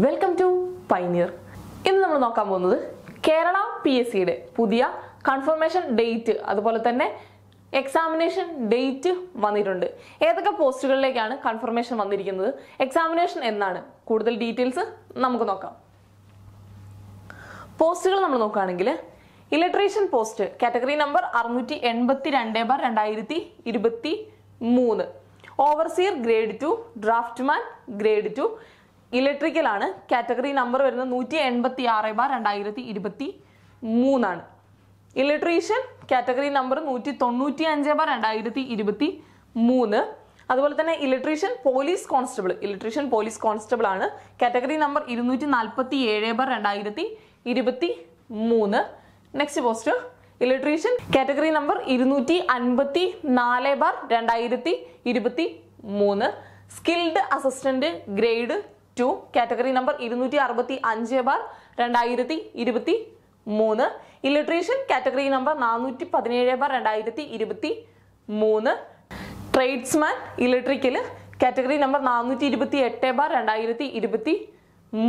welcome to pioneer ഇന്ന് നമ്മൾ നോക്കാൻ പോകുന്നത് കേരള പി എസ് സിയുടെ പുതിയ കൺഫർമേഷൻ ഡേറ്റ് അതുപോലെ തന്നെ എക്സാമിനേഷൻ ഡേറ്റ് വന്നിട്ടുണ്ട് ഏതൊക്കെ പോസ്റ്റുകളിലേക്കാണ് കൺഫർമേഷൻ വന്നിരിക്കുന്നത് എക്സാമിനേഷൻ എന്നാണ് കൂടുതൽ ഡീറ്റെയിൽസ് നമുക്ക് നോക്കാം പോസ്റ്റുകൾ നമ്മൾ നോക്കുകയാണെങ്കിൽ ഇലക്ട്രീഷ്യൻ പോസ്റ്റ് കാറ്റഗറി നമ്പർ അറുന്നൂറ്റി എൺപത്തി രണ്ട് ബാർ രണ്ടായിരത്തി ഇരുപത്തി മൂന്ന് overseer grade two draftsman grade two ഇലക്ട്രിക്കലാണ് കാറ്റഗറി നമ്പർ വരുന്നത് നൂറ്റി എൺപത്തി ആറ് ബാർ രണ്ടായിരത്തി ഇരുപത്തി മൂന്നാണ് ഇലക്ട്രീഷ്യൻ കാറ്റഗറി നമ്പർ നൂറ്റി തൊണ്ണൂറ്റി അഞ്ച് ബാർ രണ്ടായിരത്തി ഇരുപത്തി മൂന്ന് അതുപോലെ തന്നെ electrician police constable electrician police constable ആണ് കാറ്റഗറി നമ്പർ ഇരുന്നൂറ്റി നാൽപ്പത്തി ഏഴ് ബാർ രണ്ടായിരത്തി ഇരുപത്തി മൂന്ന് next post electrician category number ഇരുന്നൂറ്റി അൻപത്തി നാല് ബാർ രണ്ടായിരത്തി ഇരുപത്തി മൂന്ന് skilled assistant grade two category number ഇരുന്നൂറ്റി അറുപത്തി അഞ്ച് ബാർ രണ്ടായിരത്തി ഇരുപത്തി മൂന്ന് ഇലക്ട്രീഷ്യൻ കാറ്റഗറി നമ്പർ നാനൂറ്റി പതിനേഴ് ബാർ രണ്ടായിരത്തി ഇരുപത്തി മൂന്ന് ട്രേഡ്സ്മാൻ ഇലക്ട്രിക്കൽ കാറ്റഗറി നമ്പർ നാനൂറ്റി ഇരുപത്തി എട്ട് ബാർ രണ്ടായിരത്തി ഇരുപത്തി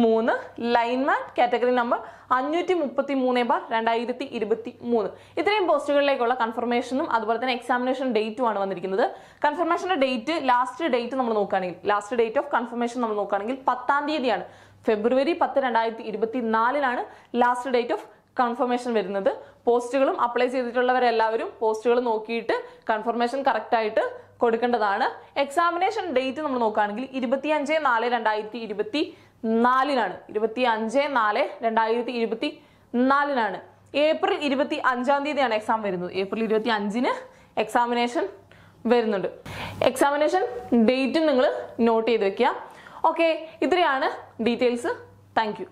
മൂന്ന് ലൈൻമാൻ കാറ്റഗറി നമ്പർ അഞ്ഞൂറ്റി മുപ്പത്തി മൂന്ന് ബാർ രണ്ടായിരത്തി ഇരുപത്തി മൂന്ന് ഇത്രയും പോസ്റ്റുകളിലേക്കുള്ള കൺഫർമേഷനും അതുപോലെ തന്നെ എക്സാമിനേഷൻ ഡേറ്റുമാണ് വന്നിരിക്കുന്നത് കൺഫർമേഷന്റെ ഡേറ്റ് ലാസ്റ്റ് ഡേറ്റ് നമ്മൾ നോക്കുകയാണെങ്കിൽ ലാസ്റ്റ് ഡേറ്റ് ഓഫ് കൺഫർമേഷൻ നമ്മൾ നോക്കുകയാണെങ്കിൽ പത്താം തീയതിയാണ് ഫെബ്രുവരി പത്ത് രണ്ടായിരത്തി ഇരുപത്തി നാലിനാണ് ലാസ്റ്റ് ഡേറ്റ് ഓഫ് കൺഫർമേഷൻ വരുന്നത് പോസ്റ്റുകളും അപ്ലൈ ചെയ്തിട്ടുള്ളവരെല്ലാവരും പോസ്റ്റുകൾ നോക്കിയിട്ട് കൺഫർമേഷൻ കറക്റ്റായിട്ട് കൊടുക്കേണ്ടതാണ് എക്സാമിനേഷൻ ഡേറ്റ് നമ്മൾ നോക്കുകയാണെങ്കിൽ ഇരുപത്തിയഞ്ച് നാല് രണ്ടായിരത്തി ഇരുപത്തി നാലിനാണ് ഇരുപത്തി അഞ്ച് നാല് രണ്ടായിരത്തി ഇരുപത്തി നാലിനാണ് ഏപ്രിൽ ഇരുപത്തി അഞ്ചാം തീയതിയാണ് എക്സാം വരുന്നത് ഏപ്രിൽ ഇരുപത്തി അഞ്ചിന് എക്സാമിനേഷൻ വരുന്നുണ്ട് എക്സാമിനേഷൻ ഡേറ്റും നിങ്ങൾ നോട്ട് ചെയ്ത് വെക്കുക ഓക്കെ ഇത്രയാണ് ഡീറ്റെയിൽസ് താങ്ക് യു